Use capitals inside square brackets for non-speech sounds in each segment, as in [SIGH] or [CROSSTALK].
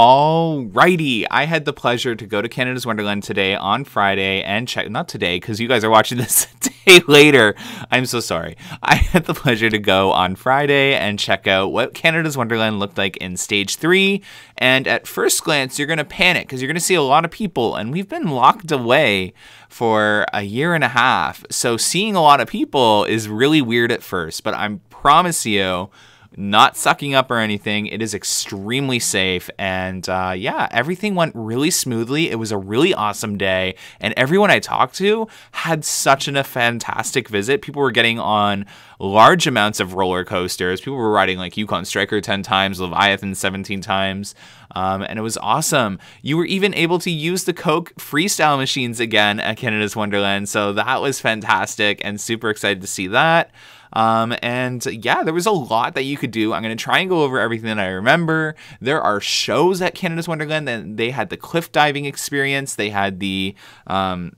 Alrighty, I had the pleasure to go to Canada's Wonderland today on Friday and check, not today, because you guys are watching [LAUGHS] this a day later. I'm so sorry. I had the pleasure to go on Friday and check out what Canada's Wonderland looked like in stage three. And at first glance, you're going to panic because you're going to see a lot of people, and we've been locked away for a year and a half. So seeing a lot of people is really weird at first, but I promise you, not sucking up or anything. It is extremely safe. And uh, yeah, everything went really smoothly. It was a really awesome day. And everyone I talked to had such an, a fantastic visit. People were getting on large amounts of roller coasters. People were riding like Yukon Striker 10 times, Leviathan 17 times um, and it was awesome. You were even able to use the Coke freestyle machines again at Canada's Wonderland, so that was fantastic and super excited to see that. Um, and yeah, there was a lot that you could do. I'm going to try and go over everything that I remember. There are shows at Canada's Wonderland that they had the cliff diving experience. They had the, um,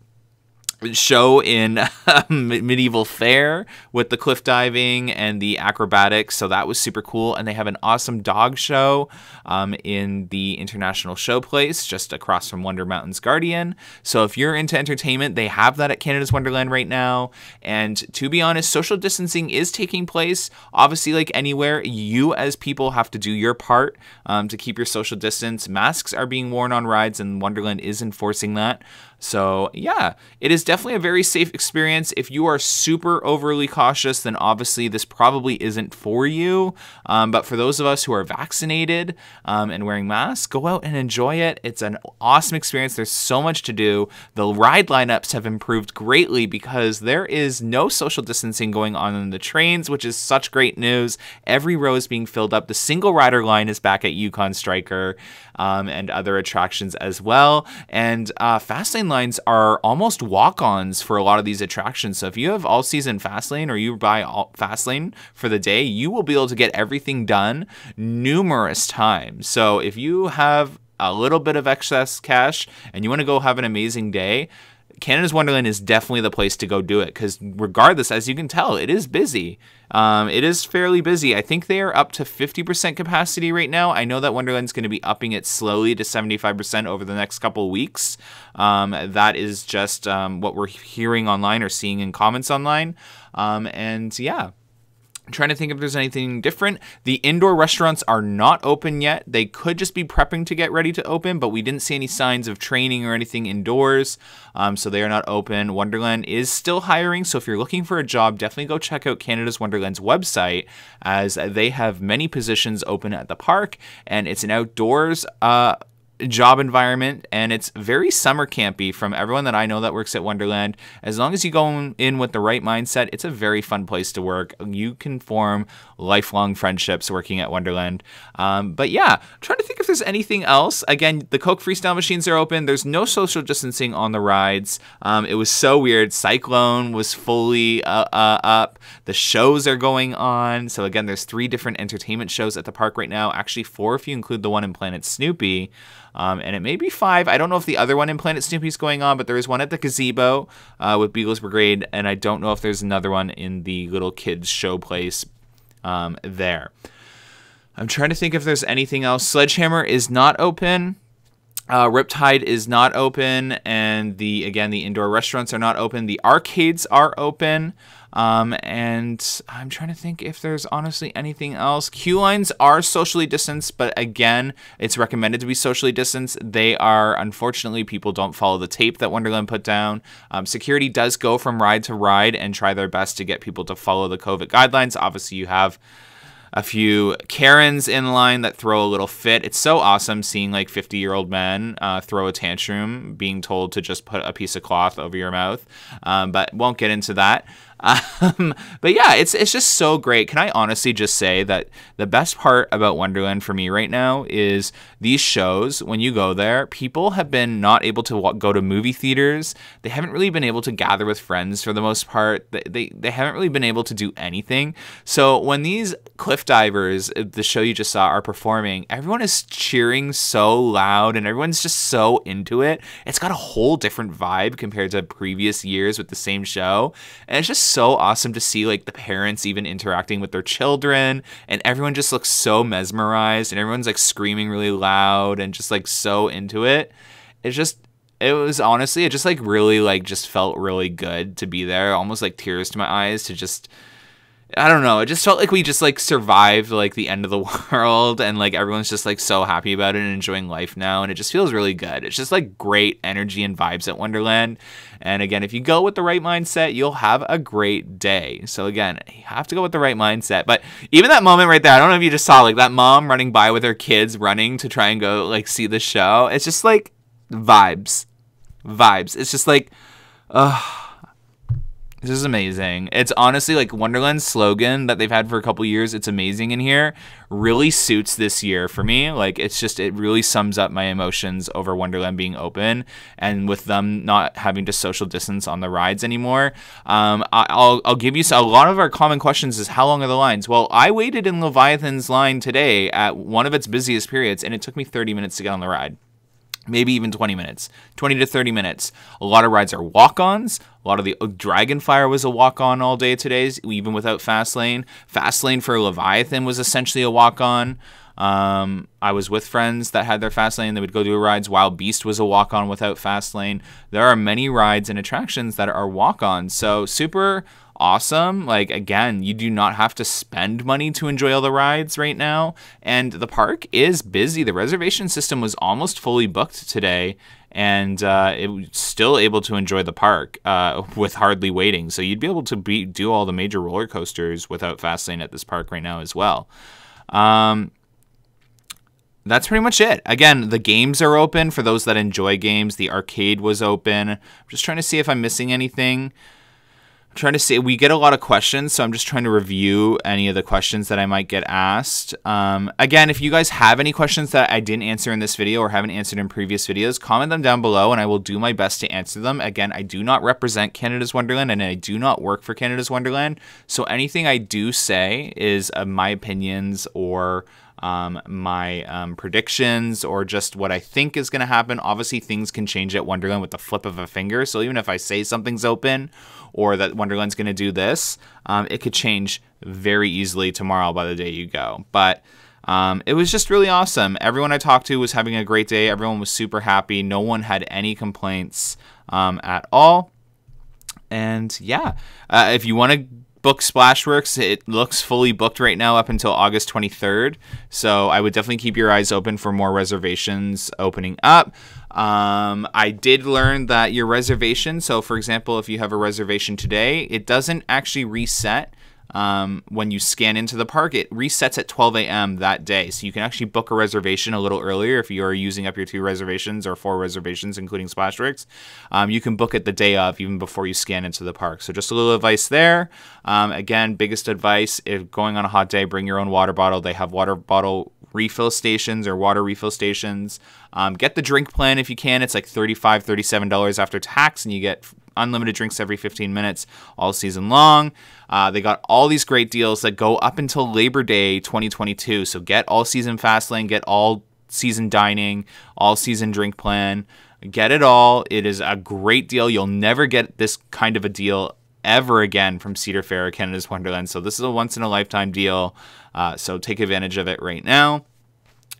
show in [LAUGHS] medieval fair with the cliff diving and the acrobatics so that was super cool and they have an awesome dog show um, in the international showplace just across from wonder mountains guardian so if you're into entertainment they have that at canada's wonderland right now and to be honest social distancing is taking place obviously like anywhere you as people have to do your part um, to keep your social distance masks are being worn on rides and wonderland is enforcing that so yeah it is definitely definitely a very safe experience. If you are super overly cautious, then obviously this probably isn't for you. Um, but for those of us who are vaccinated um, and wearing masks, go out and enjoy it. It's an awesome experience. There's so much to do. The ride lineups have improved greatly because there is no social distancing going on in the trains, which is such great news. Every row is being filled up. The single rider line is back at Yukon Striker um, and other attractions as well. And uh, fast lane lines are almost walk walk-ons for a lot of these attractions. So if you have all season Fastlane or you buy all Fastlane for the day, you will be able to get everything done numerous times. So if you have a little bit of excess cash and you want to go have an amazing day, Canada's Wonderland is definitely the place to go do it because, regardless, as you can tell, it is busy. Um, it is fairly busy. I think they are up to 50% capacity right now. I know that Wonderland's going to be upping it slowly to 75% over the next couple weeks. Um, that is just um, what we're hearing online or seeing in comments online. Um, and yeah. I'm trying to think if there's anything different. The indoor restaurants are not open yet. They could just be prepping to get ready to open, but we didn't see any signs of training or anything indoors. Um, so they are not open. Wonderland is still hiring. So if you're looking for a job, definitely go check out Canada's Wonderland's website as they have many positions open at the park and it's an outdoors uh, job environment and it's very summer campy from everyone that I know that works at Wonderland. As long as you go in with the right mindset, it's a very fun place to work. You can form lifelong friendships working at Wonderland. Um, but yeah, I'm trying to think if there's anything else. Again, the Coke freestyle machines are open. There's no social distancing on the rides. Um, it was so weird. Cyclone was fully uh, uh, up. The shows are going on. So again, there's three different entertainment shows at the park right now. Actually, four if you include the one in Planet Snoopy. Um, and it may be five. I don't know if the other one in Planet Snoopy's going on, but there is one at the gazebo uh, with Beagles Brigade, and I don't know if there's another one in the little kids show place um, there. I'm trying to think if there's anything else. Sledgehammer is not open. Uh, Riptide is not open, and the again the indoor restaurants are not open. The arcades are open, um, and I'm trying to think if there's honestly anything else. Queue lines are socially distanced, but again, it's recommended to be socially distanced. They are unfortunately people don't follow the tape that Wonderland put down. Um, security does go from ride to ride and try their best to get people to follow the COVID guidelines. Obviously, you have a few Karens in line that throw a little fit. It's so awesome seeing like 50 year old men uh, throw a tantrum, being told to just put a piece of cloth over your mouth, um, but won't get into that. Um, but yeah, it's it's just so great. Can I honestly just say that the best part about Wonderland for me right now is these shows. When you go there, people have been not able to walk, go to movie theaters. They haven't really been able to gather with friends for the most part. They they, they haven't really been able to do anything. So when these cliff divers, uh, the show you just saw, are performing, everyone is cheering so loud and everyone's just so into it. It's got a whole different vibe compared to previous years with the same show, and it's just so awesome to see like the parents even interacting with their children and everyone just looks so mesmerized and everyone's like screaming really loud and just like so into it. It's just it was honestly it just like really like just felt really good to be there. Almost like tears to my eyes to just I don't know. It just felt like we just like survived like the end of the [LAUGHS] world and like everyone's just like so happy about it and enjoying life now and it just feels really good. It's just like great energy and vibes at Wonderland. And again, if you go with the right mindset, you'll have a great day. So again, you have to go with the right mindset. But even that moment right there, I don't know if you just saw like that mom running by with her kids running to try and go like see the show. It's just like vibes. Vibes. It's just like ugh this is amazing. It's honestly like Wonderland's slogan that they've had for a couple years. It's amazing in here. Really suits this year for me. Like it's just it really sums up my emotions over Wonderland being open and with them not having to social distance on the rides anymore. Um, I, will I'll give you a lot of our common questions is how long are the lines? Well, I waited in Leviathan's line today at one of its busiest periods and it took me 30 minutes to get on the ride maybe even 20 minutes, 20 to 30 minutes. A lot of rides are walk-ons. A lot of the uh, Dragonfire was a walk-on all day today, even without Fastlane. Fastlane for Leviathan was essentially a walk-on. Um, I was with friends that had their Fastlane. They would go do rides. Wild Beast was a walk-on without Fastlane. There are many rides and attractions that are walk-ons. So super awesome. Like, again, you do not have to spend money to enjoy all the rides right now. And the park is busy. The reservation system was almost fully booked today. And uh, it was still able to enjoy the park uh, [LAUGHS] with hardly waiting. So you'd be able to be, do all the major roller coasters without Fastlane at this park right now as well. Um, that's pretty much it. Again, the games are open for those that enjoy games. The arcade was open. I'm just trying to see if I'm missing anything trying to see we get a lot of questions so i'm just trying to review any of the questions that i might get asked um, again if you guys have any questions that i didn't answer in this video or haven't answered in previous videos comment them down below and i will do my best to answer them again i do not represent canada's wonderland and i do not work for canada's wonderland so anything i do say is uh, my opinions or um, my um, predictions or just what I think is going to happen. Obviously, things can change at Wonderland with the flip of a finger. So even if I say something's open or that Wonderland's going to do this, um, it could change very easily tomorrow by the day you go. But um, it was just really awesome. Everyone I talked to was having a great day. Everyone was super happy. No one had any complaints um, at all. And yeah, uh, if you want to book Splashworks. It looks fully booked right now up until August 23rd. So I would definitely keep your eyes open for more reservations opening up. Um, I did learn that your reservation, so for example, if you have a reservation today, it doesn't actually reset um, when you scan into the park, it resets at 12 a.m. that day. So you can actually book a reservation a little earlier if you are using up your two reservations or four reservations, including splash tricks. Um, you can book it the day of, even before you scan into the park. So just a little advice there. Um, again, biggest advice if going on a hot day, bring your own water bottle. They have water bottle refill stations or water refill stations. Um, get the drink plan if you can. It's like $35, $37 after tax, and you get unlimited drinks every 15 minutes all season long. Uh, they got all these great deals that go up until Labor Day 2022. So get all season fast lane, get all season dining, all season drink plan. Get it all. It is a great deal. You'll never get this kind of a deal ever again from Cedar Fair, or Canada's Wonderland. So this is a once in a lifetime deal. Uh, so take advantage of it right now.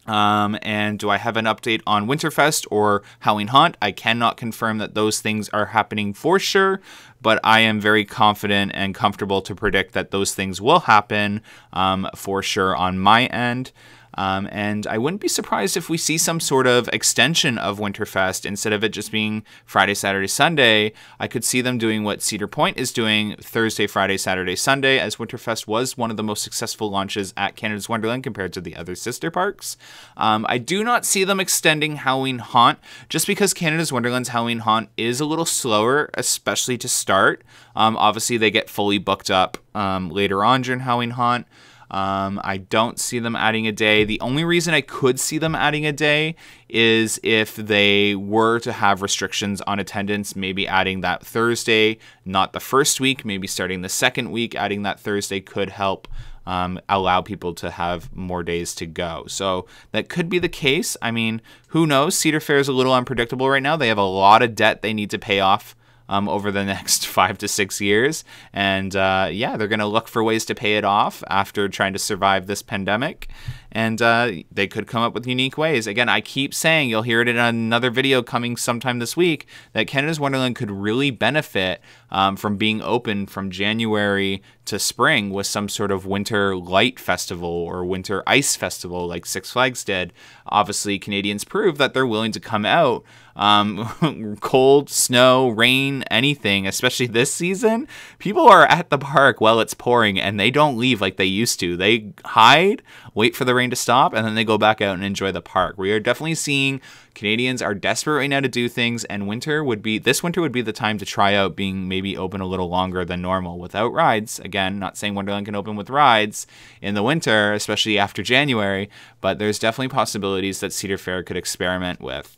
Um, and do I have an update on Winterfest or Howling Haunt? I cannot confirm that those things are happening for sure but I am very confident and comfortable to predict that those things will happen um, for sure on my end. Um, and I wouldn't be surprised if we see some sort of extension of Winterfest instead of it just being Friday, Saturday, Sunday. I could see them doing what Cedar Point is doing Thursday, Friday, Saturday, Sunday, as Winterfest was one of the most successful launches at Canada's Wonderland compared to the other sister parks. Um, I do not see them extending Halloween Haunt just because Canada's Wonderland's Halloween Haunt is a little slower, especially to start start. Um, obviously, they get fully booked up um, later on during Halloween Haunt. Um, I don't see them adding a day. The only reason I could see them adding a day is if they were to have restrictions on attendance, maybe adding that Thursday, not the first week, maybe starting the second week, adding that Thursday could help um, allow people to have more days to go. So that could be the case. I mean, who knows? Cedar Fair is a little unpredictable right now. They have a lot of debt they need to pay off um, over the next [LAUGHS] five to six years. And uh, yeah, they're going to look for ways to pay it off after trying to survive this pandemic and uh, they could come up with unique ways. Again, I keep saying you'll hear it in another video coming sometime this week that Canada's Wonderland could really benefit um, from being open from January to spring with some sort of winter light festival or winter ice festival like Six Flags did. Obviously, Canadians prove that they're willing to come out um, [LAUGHS] cold, snow, rain, anything, especially this season. People are at the park while it's pouring and they don't leave like they used to. They hide, wait for the rain to stop and then they go back out and enjoy the park. We are definitely seeing Canadians are desperate right now to do things and winter would be this winter would be the time to try out being maybe open a little longer than normal without rides. Again, not saying Wonderland can open with rides in the winter, especially after January, but there's definitely possibilities that Cedar Fair could experiment with.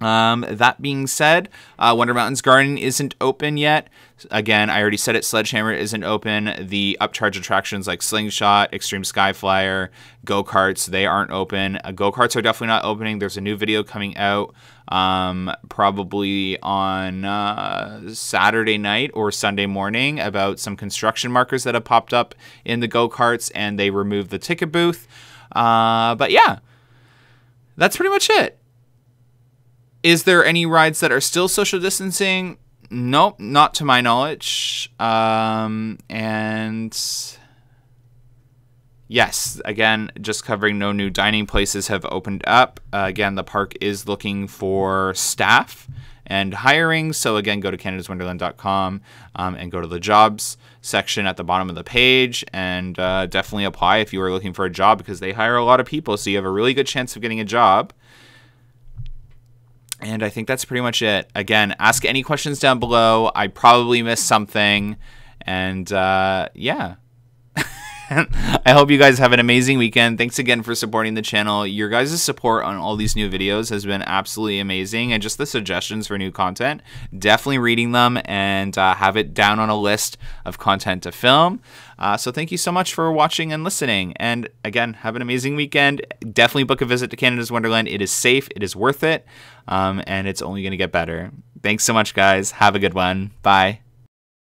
Um, that being said, uh, Wonder Mountain's Garden isn't open yet. Again, I already said it, Sledgehammer isn't open. The upcharge attractions like Slingshot, Extreme Sky Flyer, Go Karts, they aren't open. Uh, Go Karts are definitely not opening. There's a new video coming out um, probably on uh, Saturday night or Sunday morning about some construction markers that have popped up in the Go Karts and they removed the ticket booth. Uh, but yeah, that's pretty much it. Is there any rides that are still social distancing? Nope, not to my knowledge. Um, and yes, again, just covering no new dining places have opened up. Uh, again, the park is looking for staff and hiring. So again, go to canadaswonderland.com um, and go to the jobs section at the bottom of the page and uh, definitely apply if you are looking for a job because they hire a lot of people. So you have a really good chance of getting a job. And I think that's pretty much it. Again, ask any questions down below. I probably missed something. And uh, yeah. [LAUGHS] I hope you guys have an amazing weekend. Thanks again for supporting the channel. Your guys' support on all these new videos has been absolutely amazing. And just the suggestions for new content, definitely reading them and uh, have it down on a list of content to film. Uh, so thank you so much for watching and listening. And again, have an amazing weekend. Definitely book a visit to Canada's Wonderland. It is safe, it is worth it, um, and it's only going to get better. Thanks so much, guys. Have a good one. Bye.